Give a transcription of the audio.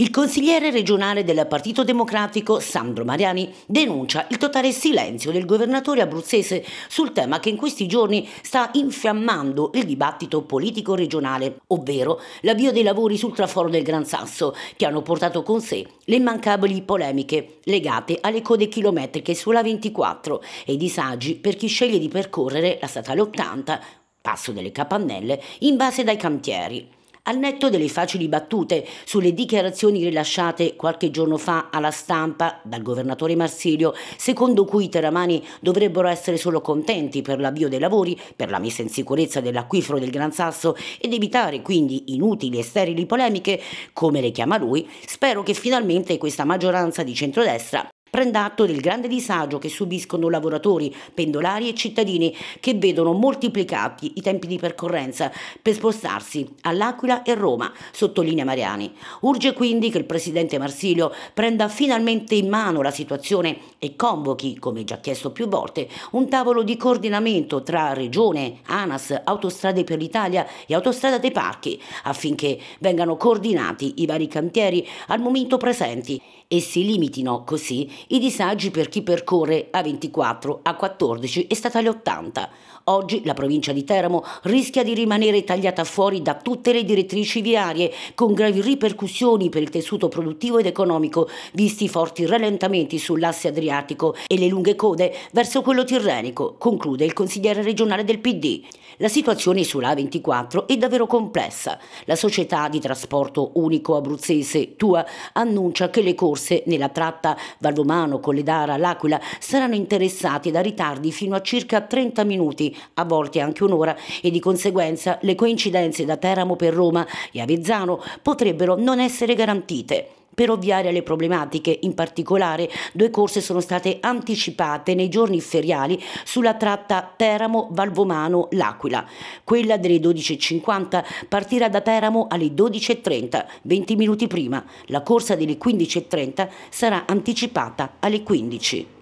Il consigliere regionale del Partito Democratico, Sandro Mariani, denuncia il totale silenzio del governatore abruzzese sul tema che in questi giorni sta infiammando il dibattito politico regionale, ovvero l'avvio dei lavori sul traforo del Gran Sasso, che hanno portato con sé le immancabili polemiche legate alle code chilometriche sulla 24 e i disagi per chi sceglie di percorrere la statale 80, passo delle capannelle, in base dai cantieri. Al netto delle facili battute sulle dichiarazioni rilasciate qualche giorno fa alla stampa dal governatore Marsilio, secondo cui i Teramani dovrebbero essere solo contenti per l'avvio dei lavori, per la messa in sicurezza dell'acquifero del Gran Sasso ed evitare quindi inutili e sterili polemiche, come le chiama lui, spero che finalmente questa maggioranza di centrodestra Prenda atto del grande disagio che subiscono lavoratori, pendolari e cittadini che vedono moltiplicati i tempi di percorrenza per spostarsi all'Aquila e Roma, sottolinea Mariani. Urge quindi che il presidente Marsilio prenda finalmente in mano la situazione e convochi, come già chiesto più volte, un tavolo di coordinamento tra Regione, ANAS, Autostrade per l'Italia e Autostrada dei Parchi affinché vengano coordinati i vari cantieri al momento presenti e si limitino così i disagi per chi percorre A24, A14 e statale 80. Oggi la provincia di Teramo rischia di rimanere tagliata fuori da tutte le direttrici viarie, con gravi ripercussioni per il tessuto produttivo ed economico, visti i forti rallentamenti sull'asse adriatico e le lunghe code verso quello tirrenico, conclude il consigliere regionale del PD. La situazione sulla A24 è davvero complessa. La società di trasporto unico abruzzese TUA annuncia che le corse nella tratta Valvomero Romano, Colledara, L'Aquila saranno interessati da ritardi fino a circa 30 minuti, a volte anche un'ora, e di conseguenza le coincidenze da Teramo per Roma e Avezzano potrebbero non essere garantite per ovviare alle problematiche. In particolare, due corse sono state anticipate nei giorni feriali sulla tratta Teramo-Valvomano-L'Aquila. Quella delle 12.50 partirà da Teramo alle 12.30, 20 minuti prima. La corsa delle 15.30 sarà anticipata alle 15.